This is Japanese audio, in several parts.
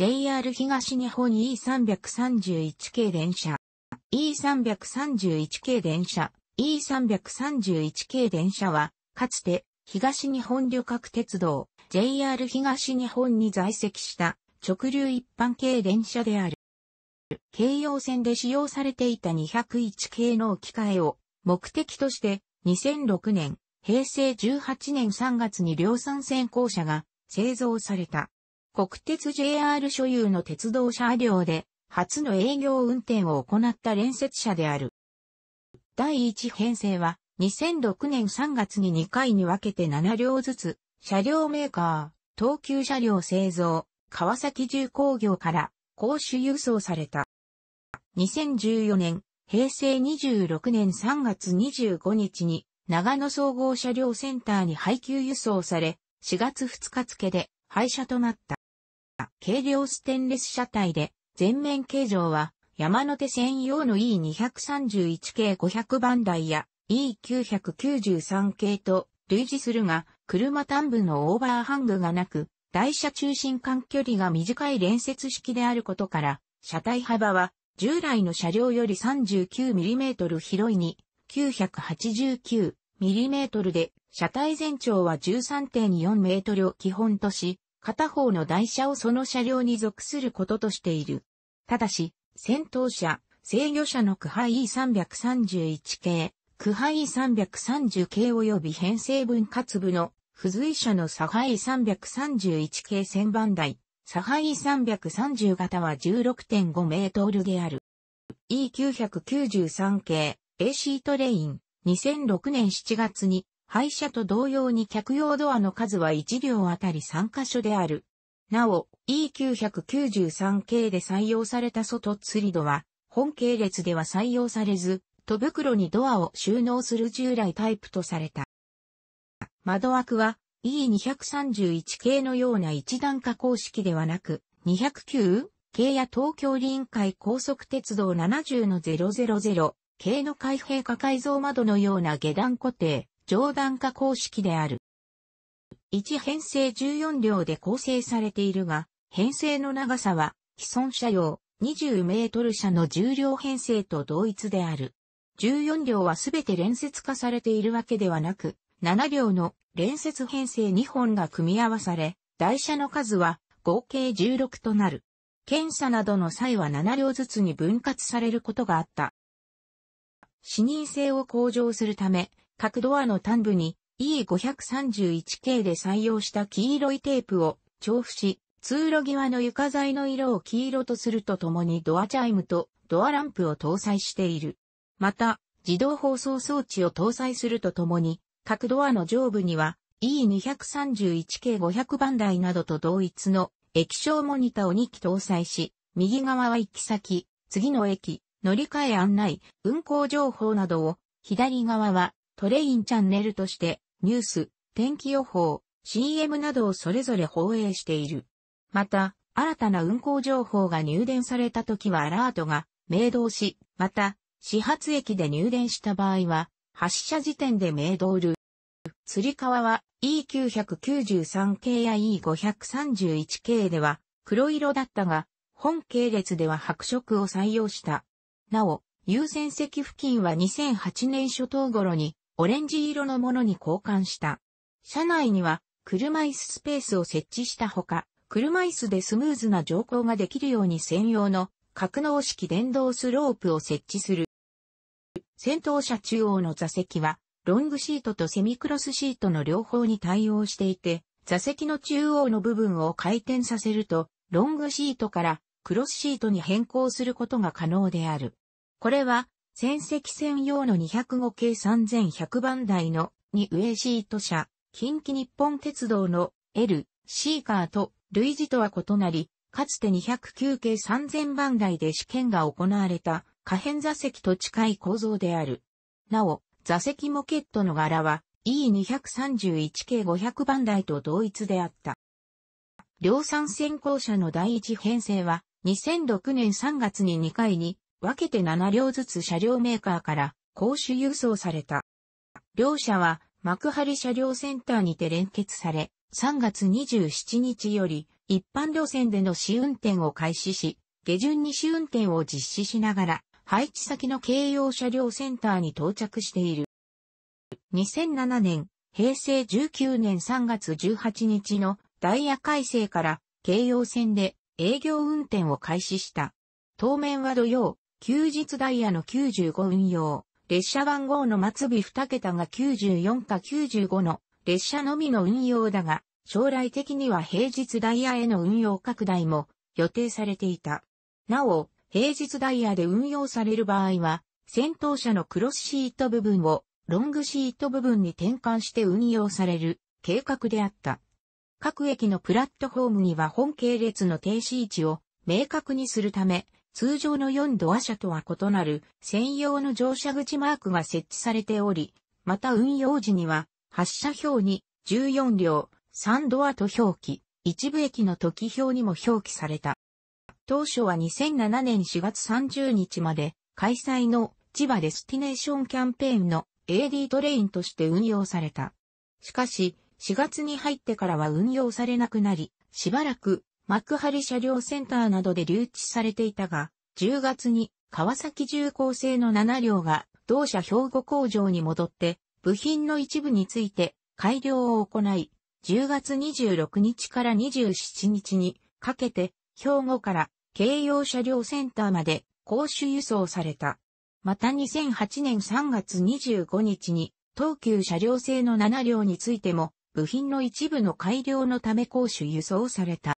JR 東日本 E331 系電車。E331 系電車。E331 系電車は、かつて東日本旅客鉄道 JR 東日本に在籍した直流一般系電車である。京葉線で使用されていた201系の置き換えを目的として2006年、平成18年3月に量産線校車が製造された。国鉄 JR 所有の鉄道車両で、初の営業運転を行った連接車である。第1編成は、2006年3月に2回に分けて7両ずつ、車両メーカー、東急車両製造、川崎重工業から、公主輸送された。2014年、平成26年3月25日に、長野総合車両センターに配給輸送され、4月2日付で廃車となった。軽量ステンレス車体で、前面形状は山手専用の E231 系500番台や E993 系と類似するが、車端部のオーバーハングがなく、台車中心間距離が短い連接式であることから、車体幅は従来の車両より 39mm 広いに 989mm で、車体全長は13.4メートルを基本とし、片方の台車をその車両に属することとしている。ただし、戦闘車、制御車の区配 E331 系、区配 E330 系及び編成分割部の付随車の差配 E331 系1000番台、差配 E330 型は16.5メートルである。E993 系 AC トレイン2006年7月に廃車と同様に客用ドアの数は1両あたり3箇所である。なお、E993 系で採用された外釣り戸は、本系列では採用されず、戸袋にドアを収納する従来タイプとされた。窓枠は E231 系のような一段化公式ではなく、209系や東京臨海高速鉄道70の000系の開閉化改造窓のような下段固定、上段化公式である。1編成14両で構成されているが、編成の長さは、既存車用20メートル車の重量編成と同一である。14両はすべて連接化されているわけではなく、7両の連接編成2本が組み合わされ、台車の数は合計16となる。検査などの際は7両ずつに分割されることがあった。視認性を向上するため、各ドアの端部に E531 系で採用した黄色いテープを調布し、通路際の床材の色を黄色とするとともにドアチャイムとドアランプを搭載している。また、自動放送装置を搭載するとともに、各ドアの上部には E231 系500番台などと同一の液晶モニタを2機搭載し、右側は行き先、次の駅、乗り換え案内、運行情報などを、左側はトレインチャンネルとして、ニュース、天気予報、CM などをそれぞれ放映している。また、新たな運行情報が入電された時はアラートが明導し、また、始発駅で入電した場合は、発車時点で明導る。釣り川は E993 系や E531 系では黒色だったが、本系列では白色を採用した。なお、優先席付近は2008年初頭頃にオレンジ色のものに交換した。車内には車椅子スペースを設置したほか、車椅子でスムーズな乗降ができるように専用の格納式電動スロープを設置する。先頭車中央の座席は、ロングシートとセミクロスシートの両方に対応していて、座席の中央の部分を回転させると、ロングシートからクロスシートに変更することが可能である。これは戦績専用の205系3100番台の2ウェイシート車、近畿日本鉄道の L、シーカーと類似とは異なり、かつて209系3000番台で試験が行われた可変座席と近い構造である。なお、座席モケットの柄は E231 系500番台と同一であった。量産先行車の第一編成は2006年3月に2回に分けて7両ずつ車両メーカーから公主輸送された。両社は幕張車両センターにて連結され、3月27日より一般路線での試運転を開始し、下旬に試運転を実施しながら、配置先の京葉車両センターに到着している。2007年、平成19年3月18日のダイヤ改正から京葉線で営業運転を開始した。当面は土曜、休日ダイヤの95運用、列車番号の末尾2桁が94か95の列車のみの運用だが、将来的には平日ダイヤへの運用拡大も予定されていた。なお、平日ダイヤで運用される場合は、先頭車のクロスシート部分をロングシート部分に転換して運用される計画であった。各駅のプラットフォームには本系列の停止位置を明確にするため、通常の4度ア車とは異なる専用の乗車口マークが設置されており、また運用時には発車表に14両、3ドアと表記、一部駅の時表にも表記された。当初は2007年4月30日まで開催の千葉デスティネーションキャンペーンの AD トレインとして運用された。しかし、4月に入ってからは運用されなくなり、しばらく幕張車両センターなどで留置されていたが、10月に川崎重工製の7両が同社兵庫工場に戻って、部品の一部について改良を行い、10月26日から27日にかけて、兵庫から京葉車両センターまで公主輸送された。また2008年3月25日に、東急車両製の7両についても、部品の一部の改良のため公主輸送された。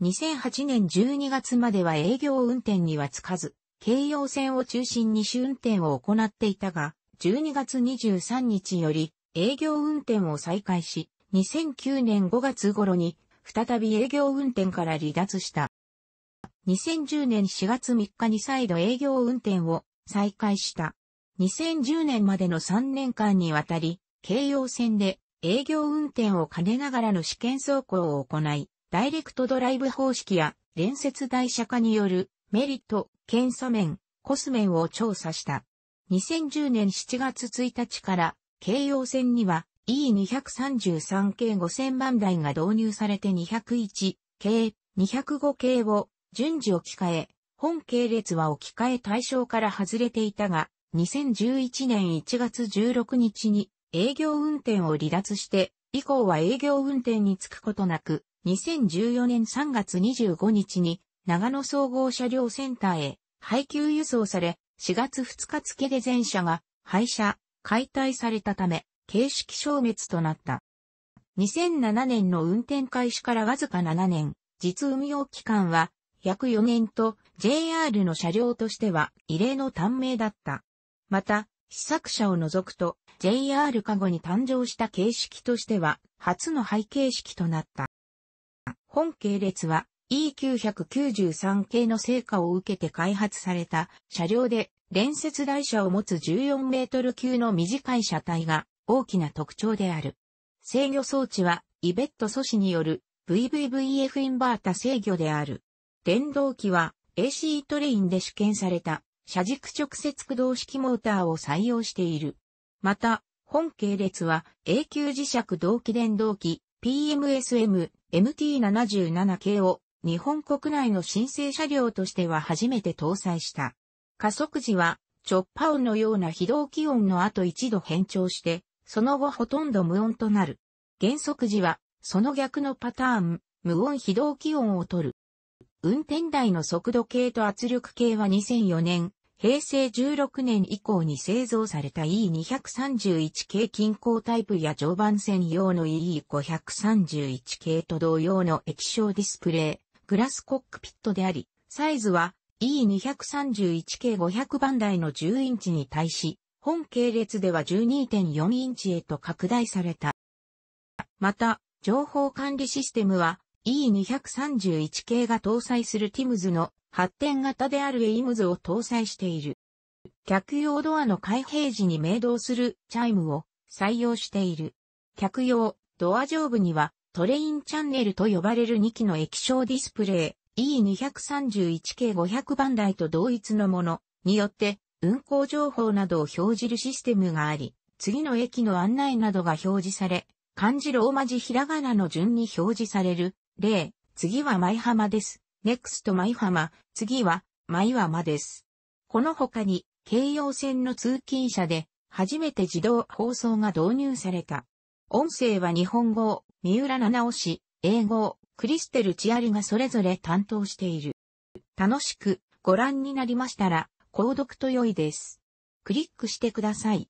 2008年12月までは営業運転にはつかず、京葉線を中心に主運転を行っていたが、12月23日より営業運転を再開し、2009年5月頃に再び営業運転から離脱した。2010年4月3日に再度営業運転を再開した。2010年までの3年間にわたり、京葉線で営業運転を兼ねながらの試験走行を行い、ダイレクトドライブ方式や連接台車化によるメリット、検査面、コス面を調査した。2010年7月1日から京葉線には E233 系5000万台が導入されて201系、205系を順次置き換え、本系列は置き換え対象から外れていたが、2011年1月16日に営業運転を離脱して、以降は営業運転につくことなく、2014年3月25日に長野総合車両センターへ配給輸送され、4月2日付で全車が廃車、解体されたため、形式消滅となった。2007年の運転開始からわずか7年、実運用期間は約4年と JR の車両としては異例の短命だった。また、試作車を除くと JR 加護に誕生した形式としては初の背景式となった。本系列は E993 系の成果を受けて開発された車両で連接台車を持つ14メートル級の短い車体が大きな特徴である。制御装置はイベット素子による VVVF インバータ制御である。電動機は AC トレインで試験された車軸直接駆動式モーターを採用している。また、本系列は永久磁石同期電動機 PMSM MT77 系を日本国内の申請車両としては初めて搭載した。加速時はチョパ波音のような非同気音の後一度変調して、その後ほとんど無音となる。減速時はその逆のパターン、無音非同気音を取る。運転台の速度計と圧力計は2004年、平成16年以降に製造された E231 系近郊タイプや常磐線用の E531 系と同様の液晶ディスプレイ、グラスコックピットであり、サイズは E231 系500番台の10インチに対し、本系列では12.4インチへと拡大された。また、情報管理システムは E231 系が搭載する t a m s の発展型であるエイムズを搭載している。客用ドアの開閉時に鳴動するチャイムを採用している。客用ドア上部にはトレインチャンネルと呼ばれる2機の液晶ディスプレイ E231 系500番台と同一のものによって運行情報などを表示るシステムがあり、次の駅の案内などが表示され、漢字ローマ字ひらがなの順に表示される。例、次は舞浜です。next 舞浜、次は舞浜です。この他に、京葉線の通勤車で、初めて自動放送が導入された。音声は日本語、三浦七尾氏、英語、クリステルチアルがそれぞれ担当している。楽しくご覧になりましたら、購読と良いです。クリックしてください。